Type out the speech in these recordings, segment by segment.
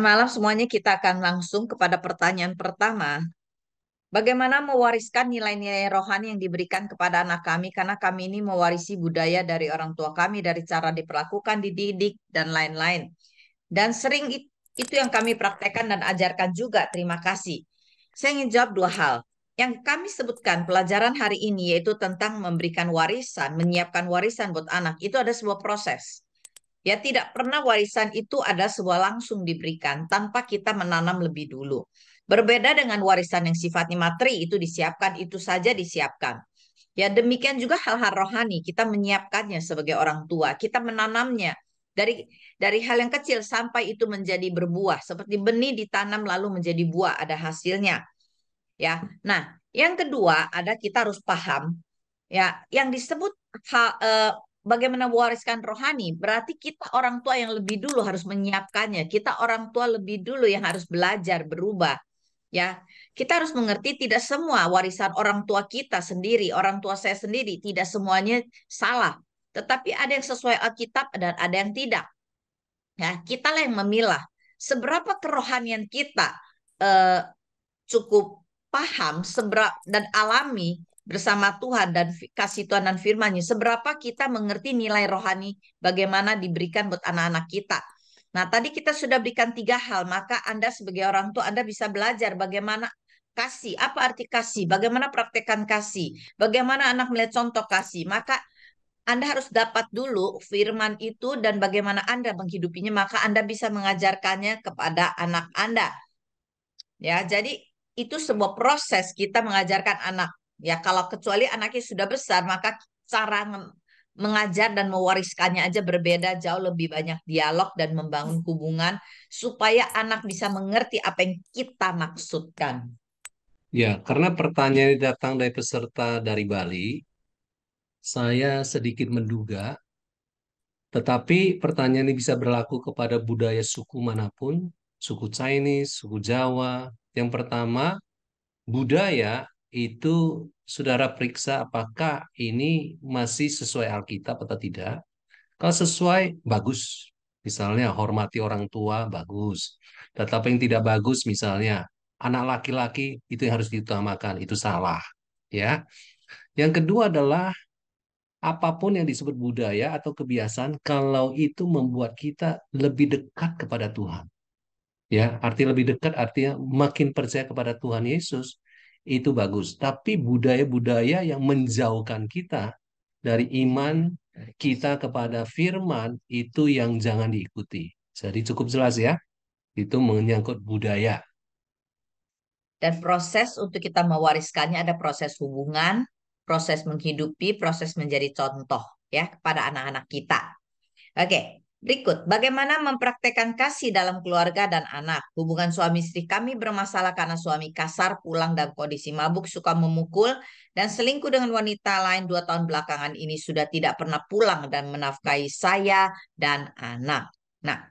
malam semuanya kita akan langsung kepada pertanyaan pertama. Bagaimana mewariskan nilai-nilai rohani yang diberikan kepada anak kami karena kami ini mewarisi budaya dari orang tua kami, dari cara diperlakukan, dididik, dan lain-lain. Dan sering itu yang kami praktekkan dan ajarkan juga. Terima kasih. Saya ingin jawab dua hal. Yang kami sebutkan pelajaran hari ini yaitu tentang memberikan warisan, menyiapkan warisan buat anak. Itu ada sebuah proses. Ya, tidak pernah warisan itu ada sebuah langsung diberikan tanpa kita menanam lebih dulu. Berbeda dengan warisan yang sifatnya materi itu disiapkan, itu saja disiapkan. Ya, demikian juga hal-hal rohani, kita menyiapkannya sebagai orang tua, kita menanamnya dari dari hal yang kecil sampai itu menjadi berbuah, seperti benih ditanam lalu menjadi buah, ada hasilnya. Ya. Nah, yang kedua ada kita harus paham ya yang disebut ha, eh, bagaimana mewariskan rohani, berarti kita orang tua yang lebih dulu harus menyiapkannya. Kita orang tua lebih dulu yang harus belajar berubah. Ya, kita harus mengerti tidak semua warisan orang tua kita sendiri, orang tua saya sendiri, tidak semuanya salah. Tetapi ada yang sesuai Alkitab dan ada yang tidak. Ya, kita lah yang memilah seberapa kerohanian kita eh, cukup paham seberapa dan alami bersama Tuhan dan kasih Tuhan dan firman Seberapa kita mengerti nilai rohani bagaimana diberikan buat anak-anak kita. Nah, tadi kita sudah berikan tiga hal, maka Anda sebagai orang tua Anda bisa belajar bagaimana kasih, apa arti kasih, bagaimana praktekan kasih, bagaimana anak melihat contoh kasih. Maka Anda harus dapat dulu firman itu dan bagaimana Anda menghidupinya, maka Anda bisa mengajarkannya kepada anak Anda. Ya, jadi itu sebuah proses kita mengajarkan anak Ya kalau kecuali anaknya sudah besar, maka cara mengajar dan mewariskannya aja berbeda jauh lebih banyak dialog dan membangun hubungan supaya anak bisa mengerti apa yang kita maksudkan. Ya, karena pertanyaan ini datang dari peserta dari Bali, saya sedikit menduga, tetapi pertanyaan ini bisa berlaku kepada budaya suku manapun, suku Chinese, suku Jawa. Yang pertama, budaya itu saudara periksa apakah ini masih sesuai Alkitab atau tidak. Kalau sesuai, bagus. Misalnya hormati orang tua, bagus. Tetapi yang tidak bagus misalnya, anak laki-laki itu yang harus diutamakan, itu salah. ya. Yang kedua adalah apapun yang disebut budaya atau kebiasaan kalau itu membuat kita lebih dekat kepada Tuhan. Ya, arti lebih dekat artinya makin percaya kepada Tuhan Yesus, itu bagus. Tapi budaya-budaya yang menjauhkan kita dari iman kita kepada firman itu yang jangan diikuti. Jadi cukup jelas ya. Itu menyangkut budaya. Dan proses untuk kita mewariskannya ada proses hubungan, proses menghidupi, proses menjadi contoh ya kepada anak-anak kita. Oke, Berikut, bagaimana mempraktekkan kasih dalam keluarga dan anak. Hubungan suami istri kami bermasalah karena suami kasar, pulang dalam kondisi mabuk, suka memukul, dan selingkuh dengan wanita lain dua tahun belakangan ini sudah tidak pernah pulang dan menafkahi saya dan anak. Nah,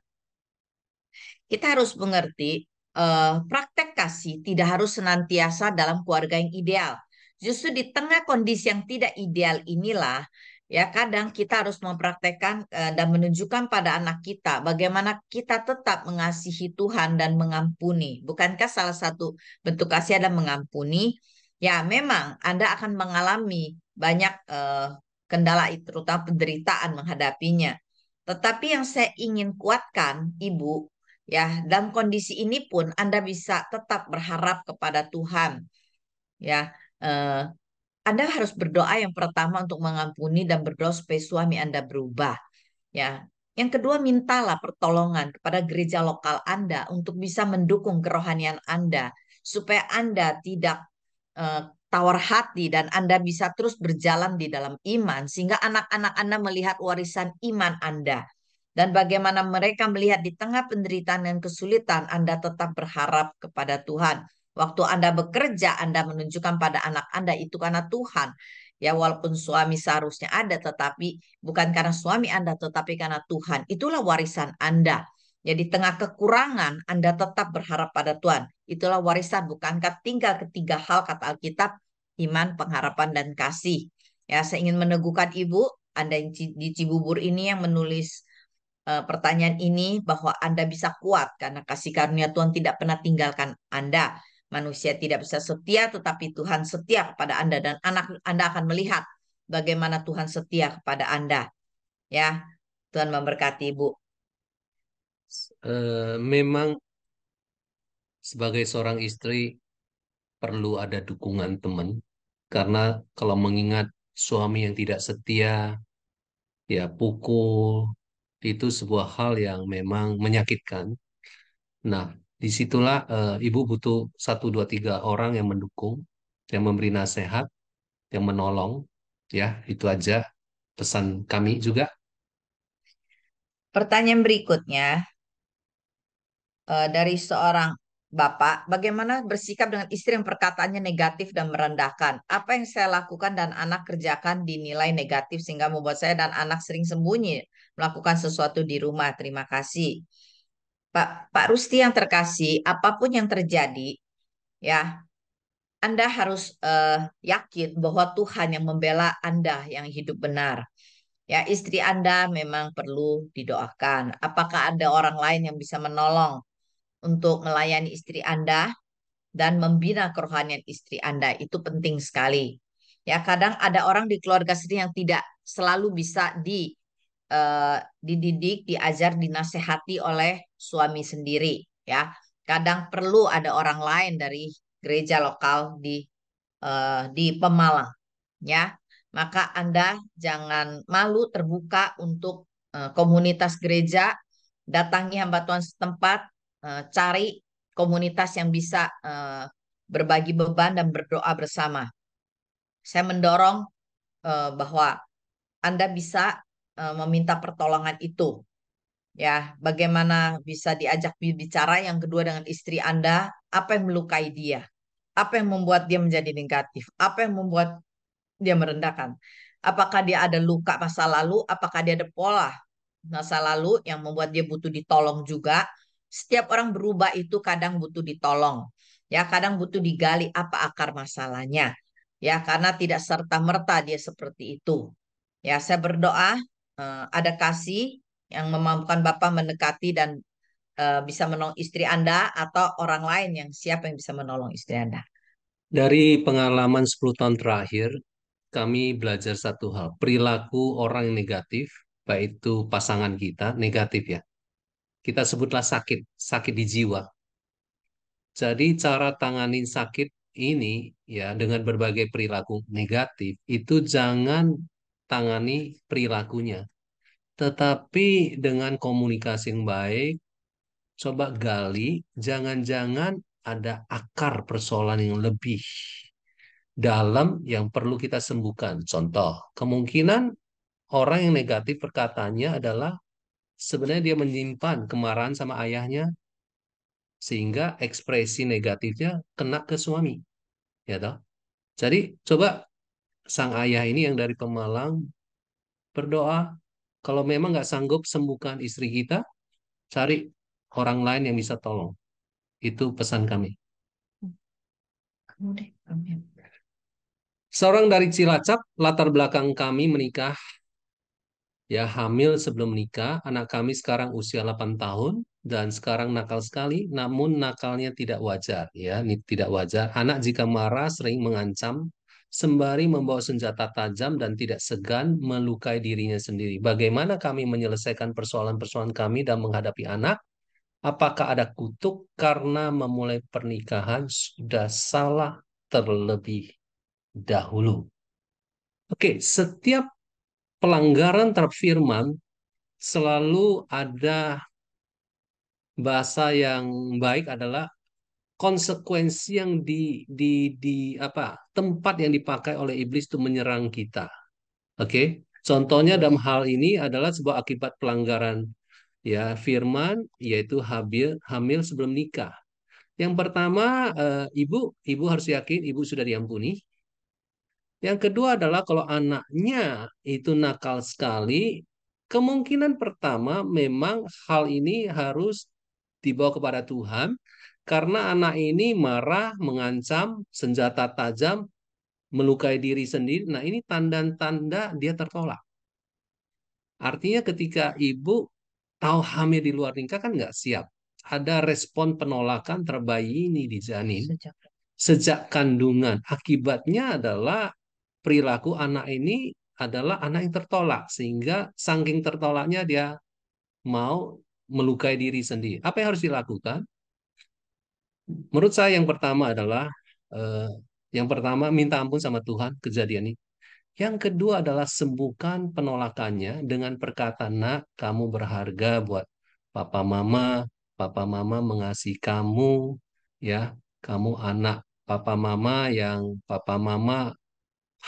kita harus mengerti eh, praktek kasih tidak harus senantiasa dalam keluarga yang ideal. Justru di tengah kondisi yang tidak ideal inilah ya kadang kita harus mempraktekkan eh, dan menunjukkan pada anak kita bagaimana kita tetap mengasihi Tuhan dan mengampuni. Bukankah salah satu bentuk kasih adalah mengampuni? Ya, memang Anda akan mengalami banyak uh, kendala terutama penderitaan menghadapinya. Tetapi yang saya ingin kuatkan, Ibu, ya, dalam kondisi ini pun Anda bisa tetap berharap kepada Tuhan. Ya, eh, anda harus berdoa yang pertama untuk mengampuni dan berdoa supaya suami Anda berubah. Ya. Yang kedua, mintalah pertolongan kepada gereja lokal Anda untuk bisa mendukung kerohanian Anda supaya Anda tidak uh, tawar hati dan Anda bisa terus berjalan di dalam iman sehingga anak-anak Anda melihat warisan iman Anda dan bagaimana mereka melihat di tengah penderitaan dan kesulitan Anda tetap berharap kepada Tuhan Waktu Anda bekerja, Anda menunjukkan pada anak Anda itu karena Tuhan. Ya, walaupun suami seharusnya ada, tetapi bukan karena suami Anda, tetapi karena Tuhan. Itulah warisan Anda. Ya, tengah kekurangan, Anda tetap berharap pada Tuhan. Itulah warisan, bukankah tinggal ketiga hal kata Alkitab, iman, pengharapan, dan kasih. Ya, saya ingin meneguhkan Ibu, Anda di Cibubur ini yang menulis eh, pertanyaan ini bahwa Anda bisa kuat karena kasih karunia Tuhan tidak pernah tinggalkan Anda. Manusia tidak bisa setia, tetapi Tuhan setia kepada Anda dan anak Anda akan melihat bagaimana Tuhan setia kepada Anda. Ya, Tuhan memberkati Ibu. Uh, memang sebagai seorang istri perlu ada dukungan teman karena kalau mengingat suami yang tidak setia, ya pukul, itu sebuah hal yang memang menyakitkan. Nah, disitulah uh, ibu butuh satu dua tiga orang yang mendukung, yang memberi nasihat, yang menolong, ya itu aja pesan kami juga. Pertanyaan berikutnya uh, dari seorang bapak, bagaimana bersikap dengan istri yang perkataannya negatif dan merendahkan? Apa yang saya lakukan dan anak kerjakan dinilai negatif sehingga membuat saya dan anak sering sembunyi melakukan sesuatu di rumah. Terima kasih. Pak Pak Rusti yang terkasih, apapun yang terjadi, ya Anda harus uh, yakin bahwa Tuhan yang membela Anda yang hidup benar. Ya, istri Anda memang perlu didoakan. Apakah ada orang lain yang bisa menolong untuk melayani istri Anda dan membina kerohanian istri Anda? Itu penting sekali. Ya, kadang ada orang di keluarga sendiri yang tidak selalu bisa di Eh, dididik, diajar, dinasehati oleh suami sendiri, ya. Kadang perlu ada orang lain dari gereja lokal di uh, di Pemalang, ya. Maka Anda jangan malu terbuka untuk uh, komunitas gereja, datangi hamba Tuhan setempat, uh, cari komunitas yang bisa uh, berbagi beban dan berdoa bersama. Saya mendorong uh, bahwa Anda bisa Eh, meminta pertolongan itu. Ya, bagaimana bisa diajak bicara yang kedua dengan istri Anda, apa yang melukai dia? Apa yang membuat dia menjadi negatif? Apa yang membuat dia merendahkan? Apakah dia ada luka masa lalu? Apakah dia ada pola masa lalu yang membuat dia butuh ditolong juga? Setiap orang berubah itu kadang butuh ditolong. Ya, kadang butuh digali apa akar masalahnya. Ya, karena tidak serta merta dia seperti itu. Ya, saya berdoa uh, ada kasih yang memampukan Bapak mendekati dan uh, bisa menolong istri Anda atau orang lain yang siapa yang bisa menolong istri Anda? Dari pengalaman 10 tahun terakhir, kami belajar satu hal, perilaku orang negatif, baik itu pasangan kita, negatif ya. Kita sebutlah sakit, sakit di jiwa. Jadi cara tangani sakit ini ya dengan berbagai perilaku negatif itu jangan tangani perilakunya. Tetapi dengan komunikasi yang baik, coba gali, jangan-jangan ada akar persoalan yang lebih dalam yang perlu kita sembuhkan. Contoh, kemungkinan orang yang negatif perkataannya adalah sebenarnya dia menyimpan kemarahan sama ayahnya sehingga ekspresi negatifnya kena ke suami. Ya toh? Jadi coba sang ayah ini yang dari Pemalang berdoa kalau memang nggak sanggup sembuhkan istri kita, cari orang lain yang bisa tolong. Itu pesan kami. Seorang dari Cilacap, latar belakang kami menikah, ya hamil sebelum menikah. Anak kami sekarang usia 8 tahun dan sekarang nakal sekali, namun nakalnya tidak wajar. Ya, ini tidak wajar. Anak jika marah sering mengancam sembari membawa senjata tajam dan tidak segan melukai dirinya sendiri. Bagaimana kami menyelesaikan persoalan-persoalan kami dan menghadapi anak? Apakah ada kutuk karena memulai pernikahan sudah salah terlebih dahulu? Oke, setiap pelanggaran terhadap firman selalu ada bahasa yang baik adalah konsekuensi yang di di di apa tempat yang dipakai oleh iblis itu menyerang kita. Oke. Okay? Contohnya dalam hal ini adalah sebuah akibat pelanggaran ya firman yaitu hamil hamil sebelum nikah. Yang pertama eh, ibu ibu harus yakin ibu sudah diampuni. Yang kedua adalah kalau anaknya itu nakal sekali, kemungkinan pertama memang hal ini harus dibawa kepada Tuhan karena anak ini marah, mengancam, senjata tajam, melukai diri sendiri. Nah, ini tanda-tanda dia tertolak. Artinya ketika ibu tahu hamil di luar nikah kan nggak siap. Ada respon penolakan terbayi di janin. Sejak. Sejak kandungan. Akibatnya adalah perilaku anak ini adalah anak yang tertolak. Sehingga sangking tertolaknya dia mau melukai diri sendiri. Apa yang harus dilakukan? Menurut saya yang pertama adalah eh, yang pertama minta ampun sama Tuhan kejadian ini. Yang kedua adalah sembuhkan penolakannya dengan perkataan nak kamu berharga buat papa mama, papa mama mengasihi kamu ya, kamu anak papa mama yang papa mama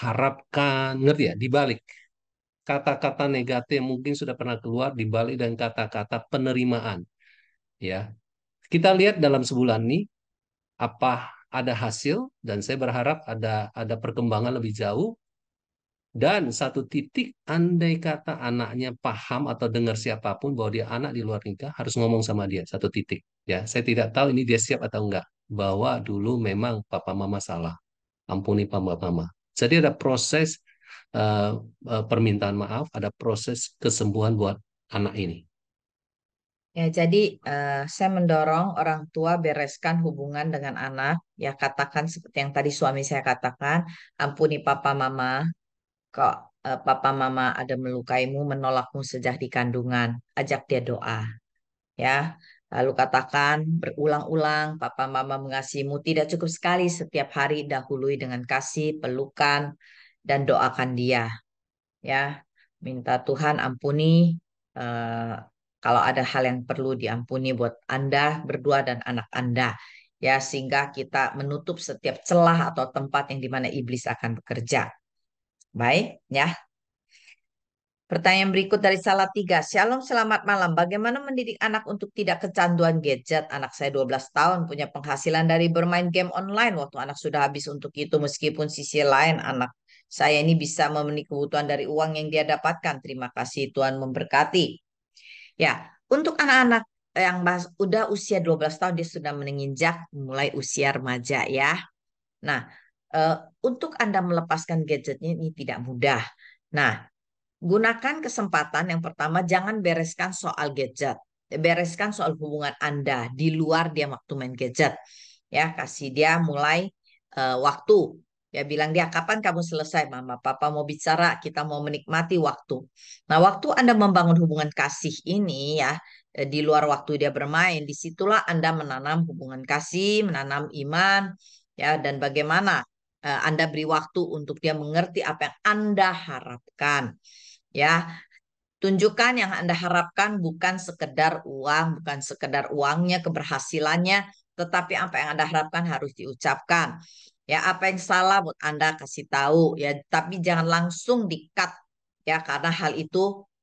harapkan, ngerti ya, dibalik kata-kata negatif mungkin sudah pernah keluar dibalik dan kata-kata penerimaan ya kita lihat dalam sebulan ini apa ada hasil dan saya berharap ada ada perkembangan lebih jauh dan satu titik, andai kata anaknya paham atau dengar siapapun bahwa dia anak di luar nikah, harus ngomong sama dia satu titik. Ya, saya tidak tahu ini dia siap atau enggak. Bahwa dulu memang papa mama salah. Ampuni papa mama. Jadi ada proses uh, permintaan maaf, ada proses kesembuhan buat anak ini. Ya, jadi uh, saya mendorong orang tua bereskan hubungan dengan anak. Ya, katakan seperti yang tadi suami saya katakan, ampuni papa mama, kok uh, papa mama ada melukaimu, menolakmu sejak di kandungan. Ajak dia doa. Ya, lalu katakan berulang-ulang, papa mama mengasihimu tidak cukup sekali setiap hari dahului dengan kasih, pelukan, dan doakan dia. Ya, minta Tuhan ampuni eh, kalau ada hal yang perlu diampuni buat Anda berdua dan anak Anda ya sehingga kita menutup setiap celah atau tempat yang dimana iblis akan bekerja. Baik, ya. Pertanyaan berikut dari salah tiga. Shalom, selamat malam. Bagaimana mendidik anak untuk tidak kecanduan gadget? Anak saya 12 tahun, punya penghasilan dari bermain game online. Waktu anak sudah habis untuk itu, meskipun sisi lain anak saya ini bisa memenuhi kebutuhan dari uang yang dia dapatkan. Terima kasih Tuhan memberkati. Ya, untuk anak-anak yang bahas, udah usia 12 tahun dia sudah menginjak mulai usia remaja ya. Nah, uh, untuk Anda melepaskan gadgetnya ini tidak mudah. Nah, gunakan kesempatan yang pertama jangan bereskan soal gadget. Bereskan soal hubungan Anda di luar dia waktu main gadget. Ya, kasih dia mulai uh, waktu Ya bilang dia kapan kamu selesai mama, papa mau bicara, kita mau menikmati waktu. Nah waktu Anda membangun hubungan kasih ini ya, eh, di luar waktu dia bermain, disitulah Anda menanam hubungan kasih, menanam iman, ya dan bagaimana eh, Anda beri waktu untuk dia mengerti apa yang Anda harapkan. Ya, tunjukkan yang Anda harapkan bukan sekedar uang, bukan sekedar uangnya, keberhasilannya, tetapi apa yang Anda harapkan harus diucapkan. Ya, apa yang salah buat Anda kasih tahu ya, tapi jangan langsung di-cut ya karena hal itu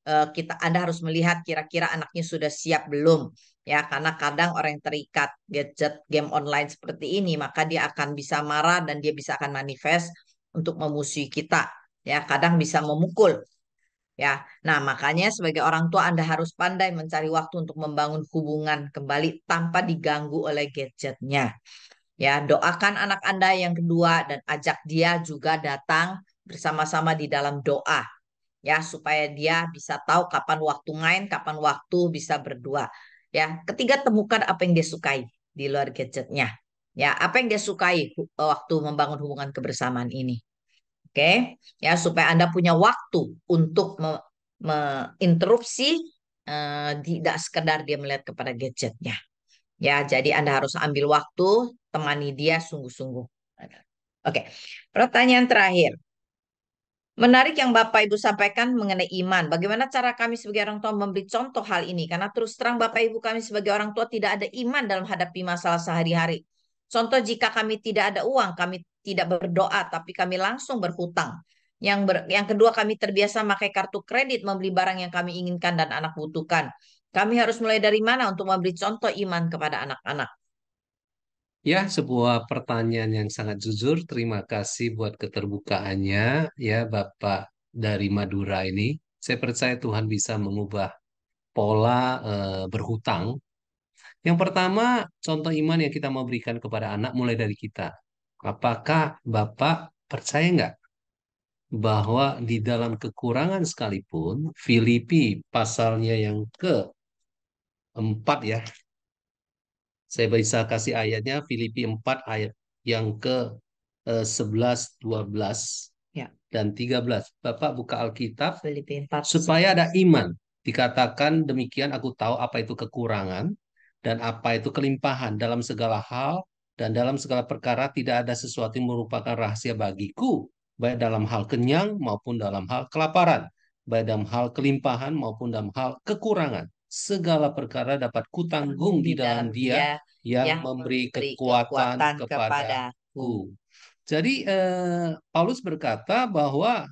eh, kita Anda harus melihat kira-kira anaknya sudah siap belum ya karena kadang orang yang terikat gadget game online seperti ini maka dia akan bisa marah dan dia bisa akan manifest untuk memusuhi kita ya kadang bisa memukul ya. Nah, makanya sebagai orang tua Anda harus pandai mencari waktu untuk membangun hubungan kembali tanpa diganggu oleh gadgetnya. Ya, doakan anak Anda yang kedua dan ajak dia juga datang bersama-sama di dalam doa. Ya, supaya dia bisa tahu kapan waktu main, kapan waktu bisa berdua. Ya, ketiga temukan apa yang dia sukai di luar gadgetnya. Ya, apa yang dia sukai waktu membangun hubungan kebersamaan ini. Oke, okay? ya supaya Anda punya waktu untuk menginterupsi me eh, tidak sekedar dia melihat kepada gadgetnya. Ya, jadi Anda harus ambil waktu temani dia sungguh-sungguh. Oke, pertanyaan terakhir. Menarik yang Bapak Ibu sampaikan mengenai iman. Bagaimana cara kami sebagai orang tua memberi contoh hal ini? Karena terus terang Bapak Ibu kami sebagai orang tua tidak ada iman dalam hadapi masalah sehari-hari. Contoh jika kami tidak ada uang, kami tidak berdoa, tapi kami langsung berhutang. Yang ber, yang kedua kami terbiasa memakai kartu kredit membeli barang yang kami inginkan dan anak butuhkan. Kami harus mulai dari mana untuk memberi contoh iman kepada anak-anak? Ya, sebuah pertanyaan yang sangat jujur. Terima kasih buat keterbukaannya, ya Bapak dari Madura ini. Saya percaya Tuhan bisa mengubah pola e, berhutang. Yang pertama, contoh iman yang kita mau berikan kepada anak mulai dari kita. Apakah Bapak percaya nggak bahwa di dalam kekurangan sekalipun, Filipi pasalnya yang ke empat ya, saya bisa kasih ayatnya Filipi 4 ayat yang ke 11, eh, 12 ya. dan 13. Bapak buka Alkitab Filipi 4 supaya ada iman. Dikatakan demikian aku tahu apa itu kekurangan dan apa itu kelimpahan dalam segala hal dan dalam segala perkara tidak ada sesuatu yang merupakan rahasia bagiku baik dalam hal kenyang maupun dalam hal kelaparan baik dalam hal kelimpahan maupun dalam hal kekurangan segala perkara dapat kutanggung di dalam Dia yang, yang memberi kekuatan, kekuatan kepadaku. Jadi eh, Paulus berkata bahwa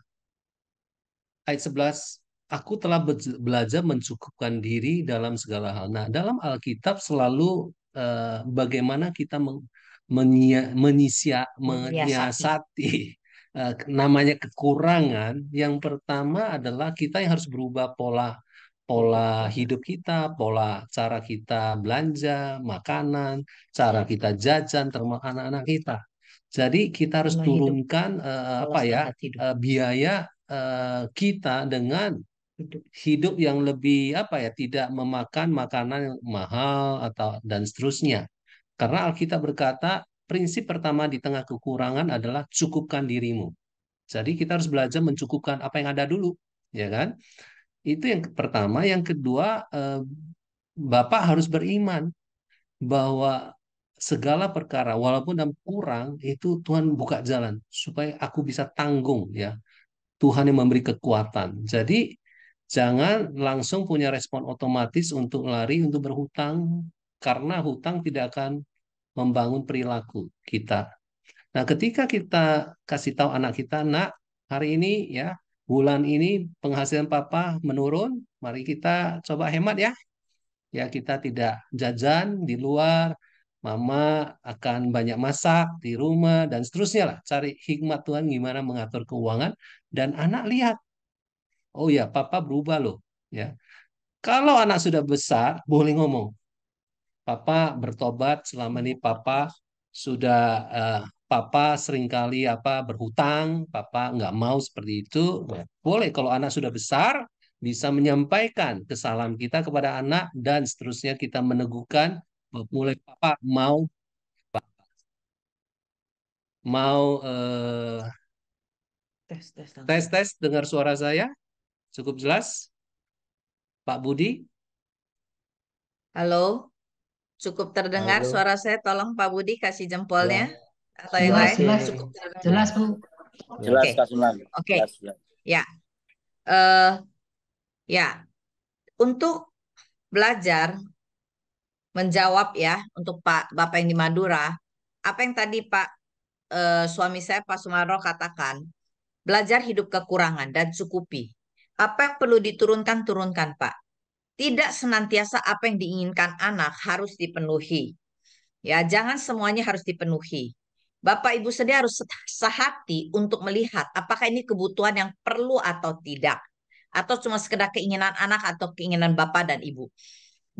ayat 11 Aku telah belajar mencukupkan diri dalam segala hal. Nah, dalam Alkitab selalu eh, bagaimana kita menyia, menyiasati eh, namanya kekurangan. Yang pertama adalah kita yang harus berubah pola pola hidup kita, pola cara kita belanja, makanan, cara kita jajan termasuk anak-anak kita. Jadi kita harus pola turunkan Uh, apa ya uh, biaya uh, kita dengan hidup. hidup yang lebih apa ya tidak memakan makanan yang mahal atau dan seterusnya. Karena Alkitab berkata prinsip pertama di tengah kekurangan adalah cukupkan dirimu. Jadi kita harus belajar mencukupkan apa yang ada dulu, ya kan? Itu yang pertama. Yang kedua, eh, Bapak harus beriman bahwa segala perkara walaupun dalam kurang itu Tuhan buka jalan supaya aku bisa tanggung ya Tuhan yang memberi kekuatan jadi jangan langsung punya respon otomatis untuk lari untuk berhutang karena hutang tidak akan membangun perilaku kita nah ketika kita kasih tahu anak kita nak hari ini ya bulan ini penghasilan papa menurun, mari kita coba hemat ya. Ya kita tidak jajan di luar, mama akan banyak masak di rumah dan seterusnya lah. Cari hikmat Tuhan gimana mengatur keuangan dan anak lihat. Oh ya, papa berubah loh, ya. Kalau anak sudah besar, boleh ngomong. Papa bertobat selama ini papa sudah uh, papa seringkali apa berhutang, papa nggak mau seperti itu. Nah, boleh kalau anak sudah besar bisa menyampaikan kesalahan kita kepada anak dan seterusnya kita meneguhkan mulai papa mau mau eh, tes tes tes tes dengar suara saya cukup jelas Pak Budi halo cukup terdengar halo. suara saya tolong Pak Budi kasih jempolnya ya atau yang lain? Jelas, cukup jelas bu. Jelas okay. Oke. Okay. Ya. Uh, ya. Untuk belajar menjawab ya untuk Pak Bapak yang di Madura, apa yang tadi Pak uh, suami saya Pak Sumarno katakan, belajar hidup kekurangan dan cukupi. Apa yang perlu diturunkan turunkan Pak. Tidak senantiasa apa yang diinginkan anak harus dipenuhi. Ya, jangan semuanya harus dipenuhi. Bapak Ibu sendiri harus sehati untuk melihat apakah ini kebutuhan yang perlu atau tidak atau cuma sekedar keinginan anak atau keinginan bapak dan ibu.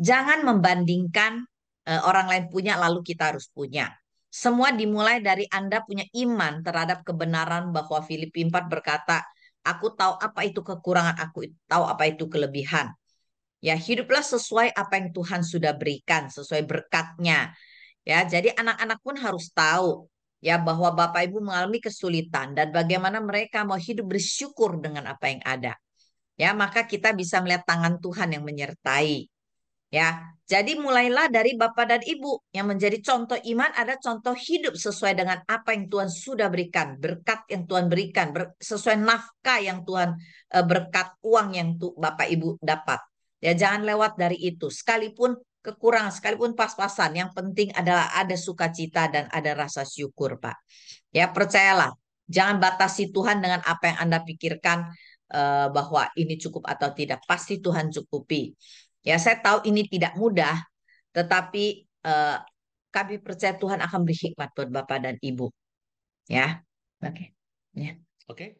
Jangan membandingkan e, orang lain punya lalu kita harus punya. Semua dimulai dari Anda punya iman terhadap kebenaran bahwa Filipi 4 berkata, aku tahu apa itu kekurangan, aku tahu apa itu kelebihan. Ya, hiduplah sesuai apa yang Tuhan sudah berikan, sesuai berkatnya. Ya, jadi anak-anak pun harus tahu ya bahwa Bapak Ibu mengalami kesulitan dan bagaimana mereka mau hidup bersyukur dengan apa yang ada. Ya, maka kita bisa melihat tangan Tuhan yang menyertai. Ya. Jadi mulailah dari Bapak dan Ibu yang menjadi contoh iman ada contoh hidup sesuai dengan apa yang Tuhan sudah berikan, berkat yang Tuhan berikan, ber, sesuai nafkah yang Tuhan eh, berkat uang yang tu, Bapak Ibu dapat. Ya, jangan lewat dari itu. Sekalipun kekurangan sekalipun pas-pasan yang penting adalah ada sukacita dan ada rasa syukur Pak ya percayalah jangan batasi Tuhan dengan apa yang Anda pikirkan eh, bahwa ini cukup atau tidak pasti Tuhan cukupi ya saya tahu ini tidak mudah tetapi eh, kami percaya Tuhan akan berhikmat buat Bapak dan Ibu ya oke okay. ya yeah. oke okay.